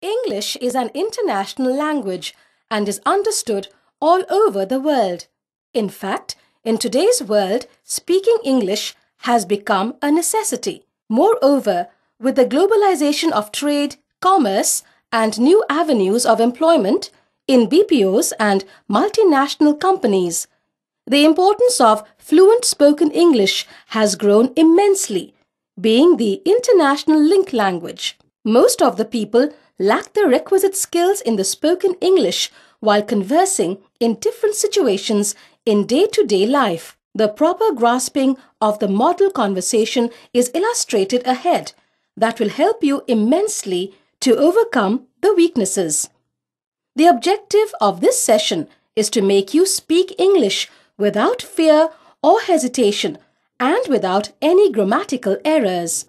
English is an international language and is understood all over the world. In fact, in today's world, speaking English has become a necessity. Moreover, with the globalization of trade, commerce, and new avenues of employment in BPOs and multinational companies, the importance of fluent spoken English has grown immensely, being the international link language. Most of the people lack the requisite skills in the spoken English while conversing in different situations in day to day life. The proper grasping of the model conversation is illustrated ahead. That will help you immensely to overcome the weaknesses. The objective of this session is to make you speak English without fear or hesitation and without any grammatical errors.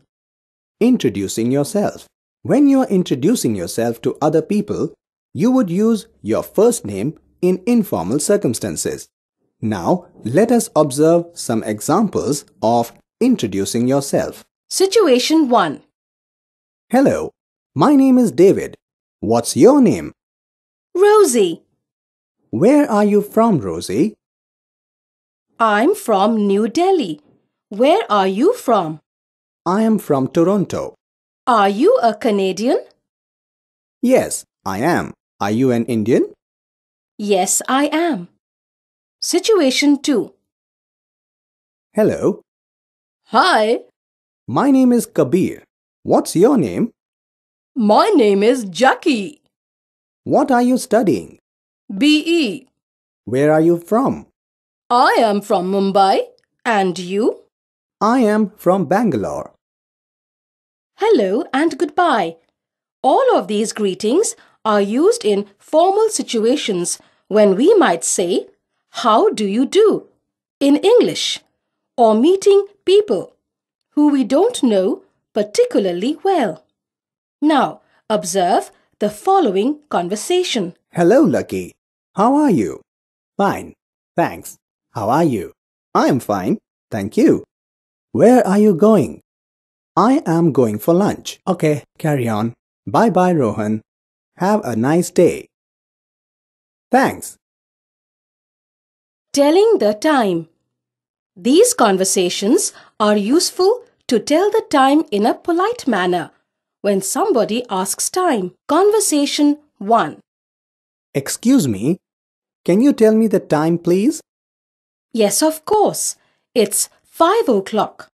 Introducing yourself. When you are introducing yourself to other people, you would use your first name in informal circumstances. Now, let us observe some examples of introducing yourself. Situation 1 Hello, my name is David. What's your name? Rosie. Where are you from, Rosie? I'm from New Delhi. Where are you from? I am from Toronto. Are you a Canadian? Yes, I am. Are you an Indian? Yes, I am. Situation 2 Hello. Hi. My name is Kabir. What's your name? My name is Jackie. What are you studying? BE. Where are you from? I am from Mumbai. And you? I am from Bangalore hello, and goodbye. All of these greetings are used in formal situations when we might say, How do you do? in English, or meeting people who we don't know particularly well. Now, observe the following conversation. Hello, Lucky. How are you? Fine. Thanks. How are you? I'm fine. Thank you. Where are you going? I am going for lunch. Okay, carry on. Bye bye, Rohan. Have a nice day. Thanks. Telling the time. These conversations are useful to tell the time in a polite manner. When somebody asks time, conversation 1. Excuse me, can you tell me the time, please? Yes, of course. It's 5 o'clock.